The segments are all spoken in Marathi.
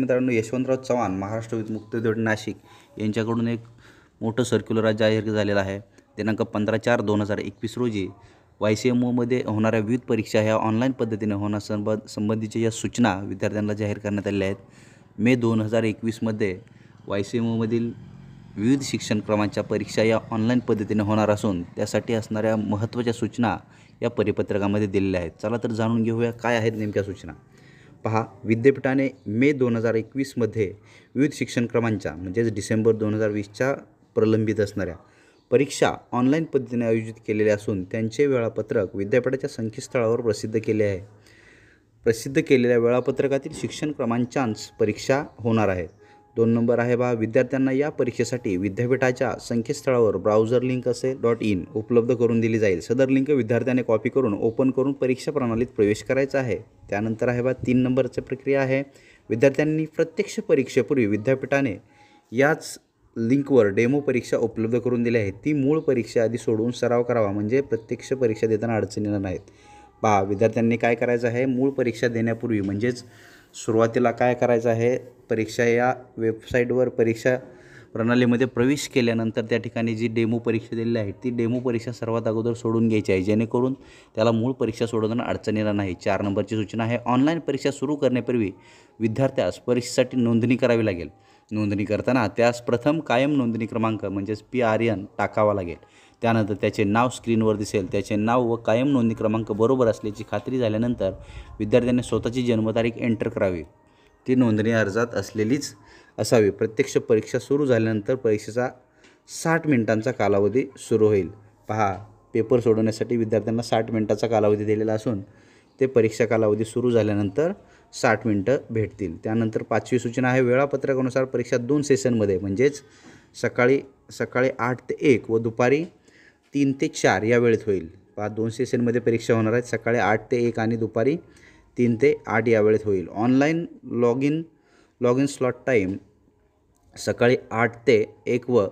मित्रांनो यशवंतराव चव्हाण महाराष्ट्र मुक्त नाशिक यांच्याकडून एक मोठं सर्क्युलर आज जाहीर झालेलं आहे दिनांक पंधरा चार दोन हजार एकवीस रोजी वाय सी एम ओमध्ये होणाऱ्या विविध परीक्षा ह्या ऑनलाईन पद्धतीने होणार संबंधीच्या या सूचना विद्यार्थ्यांना जाहीर करण्यात आलेल्या आहेत मे दोन हजार एकवीसमध्ये वाय सी एम ओमधील विविध शिक्षण क्रमांच्या परीक्षा या ऑनलाईन पद्धतीने होणार असून त्यासाठी असणाऱ्या महत्त्वाच्या सूचना या परिपत्रकामध्ये दिलेल्या आहेत चला तर जाणून घेऊया काय आहेत नेमक्या सूचना पहा विद्यापीठाने मे दोन हजार एकवीसमध्ये विविध शिक्षण क्रमांच्या म्हणजेच डिसेंबर दोन हजार वीसच्या प्रलंबित असणाऱ्या परीक्षा ऑनलाईन पद्धतीने आयोजित केलेल्या असून त्यांचे वेळापत्रक विद्यापीठाच्या संकेतस्थळावर प्रसिद्ध केले आहे प्रसिद्ध केलेल्या वेळापत्रकातील शिक्षण परीक्षा होणार आहेत दोन नंबर आहे बा विद्यार्थ्यांना या परीक्षेसाठी विद्यापीठाच्या संकेतस्थळावर ब्राउझर लिंक असे डॉट इन उपलब्ध करून दिली जाईल सदर लिंक विद्यार्थ्याने कॉपी करून ओपन करून परीक्षा प्रणालीत प्रवेश करायचा आहे त्यानंतर आहे बा तीन नंबरची प्रक्रिया आहे विद्यार्थ्यांनी प्रत्यक्ष परीक्षेपूर्वी विद्यापीठाने याच लिंकवर डेमो परीक्षा उपलब्ध करून दिली आहे ती मूळ परीक्षा आधी सोडवून सराव करावा म्हणजे प्रत्यक्ष परीक्षा देताना अडचणी येणार नाहीत पहा विद्यार्थ्यांनी काय करायचं आहे मूळ परीक्षा देण्यापूर्वी म्हणजेच सुरुवातीला काय करायचं आहे परीक्षा या वेबसाईटवर परीक्षा प्रणालीमध्ये प्रवेश केल्यानंतर त्या ठिकाणी जी डेमो परीक्षा दिलेली आहे ती डेमो परीक्षा सर्वात अगोदर सोडून घ्यायची आहे जेणेकरून त्याला मूळ परीक्षा सोडवताना अडचण येणार नाही चार नंबरची सूचना आहे ऑनलाईन परीक्षा सुरू करण्यापूर्वी विद्यार्थ्यास परीक्षेसाठी नोंदणी करावी लागेल नोंदणी करताना त्यास प्रथम कायम नोंदणी क्रमांक म्हणजेच पी आर टाकावा लागेल त्यानंतर त्याचे नाव स्क्रीनवर दिसेल त्याचे नाव व कायम नोंदणी क्रमांक बरोबर असल्याची खात्री झाल्यानंतर विद्यार्थ्यांनी स्वतःची जन्मतारीख एंटर करावी ती नोंदणी अर्जात असलेलीच असावी प्रत्यक्ष परीक्षा सुरू झाल्यानंतर परीक्षेचा साठ मिनिटांचा कालावधी सुरू होईल पहा पेपर सोडवण्यासाठी विद्यार्थ्यांना साठ मिनिटाचा कालावधी दिलेला असून ते परीक्षा कालावधी सुरू झाल्यानंतर साठ मिनटं भेटतील त्यानंतर पाचवी सूचना आहे वेळापत्रकानुसार परीक्षा दोन सेशनमध्ये म्हणजेच सकाळी सकाळी आठ ते एक व दुपारी तीन ते चार या वेळेत होईल पहा दोन सेशनमध्ये परीक्षा होणार आहेत सकाळी आठ ते एक आणि दुपारी तीन ते आठ या वेळेत होईल online log in log in slot time सकाळी आठ ते एक व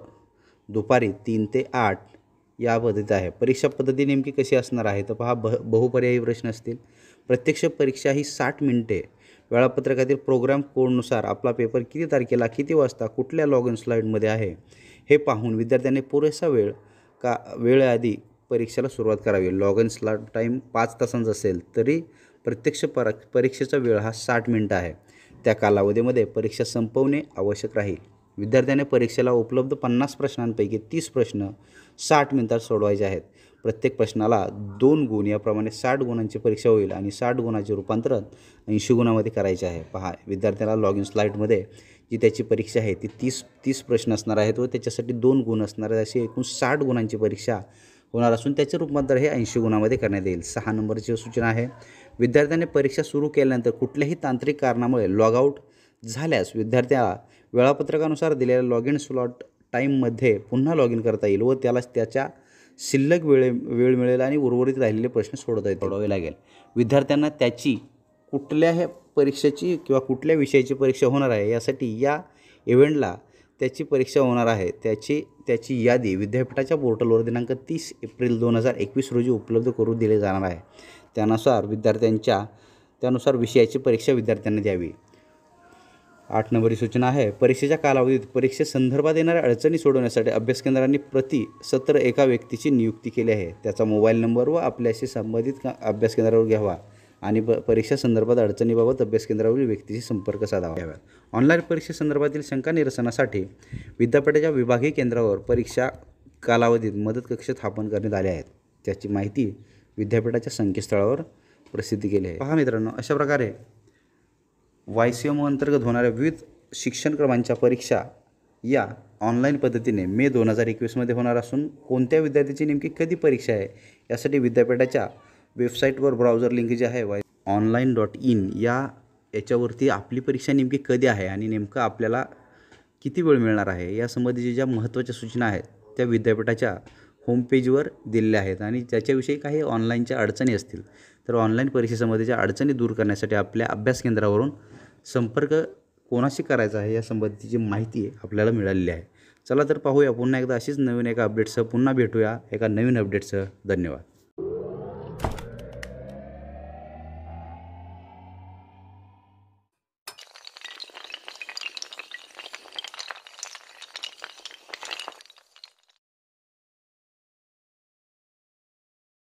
दुपारी तीन ते आठ या पद्धतीत आहे परीक्षा पद्धती नेमकी कशी असणार आहे तर पहा ब बहुपर्यायी प्रश्न असतील प्रत्यक्ष परीक्षा ही साठ मिनटे वेळापत्रकातील प्रोग्राम कोडनुसार आपला पेपर किती तारखेला किती वाजता कुठल्या लॉग इन स्लाईडमध्ये आहे हे पाहून विद्यार्थ्यांनी पुरेसा वेळ का वेळेआधी परीक्षेला सुरुवात करावी लॉग इन स्लॉट टाईम पाच तासांचा असेल तरी प्रत्यक्ष पर परीक्षेचा वेळ हा साठ मिनटं आहे त्या कालावधीमध्ये परीक्षा संपवणे आवश्यक राहील विद्यार्थ्याने परीक्षेला उपलब्ध पन्नास प्रश्नांपैकी तीस प्रश्न साठ मिनिटात सोडवायचे आहेत प्रत्येक प्रश्नाला दोन गुण याप्रमाणे साठ गुणांची परीक्षा होईल आणि साठ गुणाचे रूपांतरण ऐंशी गुणामध्ये करायचे आहे पहा विद्यार्थ्याला लॉग इन स्लाईडमध्ये जी त्याची परीक्षा आहे ती तीस तीस प्रश्न असणार आहेत व त्याच्यासाठी दोन गुण असणार आहेत अशी एकूण साठ गुणांची परीक्षा होणार असून त्याचे रूपांतर हे ऐंशी गुणामध्ये करण्यात येईल सहा नंबरची सूचना आहे विद्यार्थ्याने परीक्षा सुरू केल्यानंतर कुठल्याही तांत्रिक कारणामुळे लॉगआउट झाल्यास विद्यार्थ्याला वेळापत्रकानुसार दिलेल्या लॉग इन स्लॉट टाईममध्ये पुन्हा लॉग इन करता येईल व त्याला त्याच्या शिल्लक वेळे वेळ मिळेल आणि उर्वरित राहिलेले प्रश्न सोडता येईल सोडवावे लागेल विद्यार्थ्यांना त्याची कुठल्याही परीक्षेची किंवा कुठल्या विषयाची परीक्षा होणार आहे यासाठी या इव्हेंटला त्याची परीक्षा होणार आहे त्याची त्याची यादी विद्यापीठाच्या पोर्टलवर दिनांक तीस एप्रिल दोन हजार एकवीस रोजी उपलब्ध करून दिली जाणार आहे त्यानुसार विद्यार्थ्यांच्या त्यानुसार विषयाची परीक्षा विद्यार्थ्यांना द्यावी आठ नंबरी सूचना आहे परीक्षेच्या कालावधीत परीक्षेसंदर्भात येणाऱ्या अडचणी सोडवण्यासाठी अभ्यास केंद्रांनी प्रति सत्र एका व्यक्तीची नियुक्ती केली आहे त्याचा मोबाईल नंबर व आपल्याशी संबंधित अभ्यास केंद्रावर घ्यावा आणि प संदर्भात अडचणीबाबत अभ्यास केंद्रावरील व्यक्तीशी संपर्क साधावा याव्यात ऑनलाईन परीक्षेसंदर्भातील शंका निरसनासाठी विद्यापीठाच्या विभागीय केंद्रावर परीक्षा कालावधीत मदत कक्ष स्थापन करण्यात आले आहेत त्याची माहिती विद्यापीठाच्या संकेतस्थळावर प्रसिद्ध केली आहे पहा मित्रांनो अशा प्रकारे वाय सी एम अंतर्गत होणाऱ्या विविध शिक्षणक्रमांच्या परीक्षा या ऑनलाईन पद्धतीने मे दोन हजार एकवीसमध्ये होणार असून कोणत्या विद्यार्थ्याची नेमकी कधी परीक्षा आहे यासाठी विद्यापीठाच्या वेबसाईटवर ब्राउझर लिंक जे आहे वाय ऑनलाईन डॉट इन या याच्यावरती आपली परीक्षा नेमकी कधी आहे आणि नेमकं आपल्याला किती वेळ मिळणार आहे यासंबंधीच्या ज्या महत्त्वाच्या सूचना आहेत त्या विद्यापीठाच्या होमपेजवर दिलेल्या आहेत आणि त्याच्याविषयी काही ऑनलाईनच्या अडचणी असतील तर ऑनलाईन परीक्षेसंबंधीच्या अडचणी दूर करण्यासाठी आपल्या अभ्यास केंद्रावरून संपर्क कोणाशी करायचा आहे यासंबंधीची माहिती आपल्याला मिळालेली आहे चला तर पाहूया पुन्हा एकदा अशीच नवीन एका अपडेटसह पुन्हा भेटूया एका नवीन अपडेटसह धन्यवाद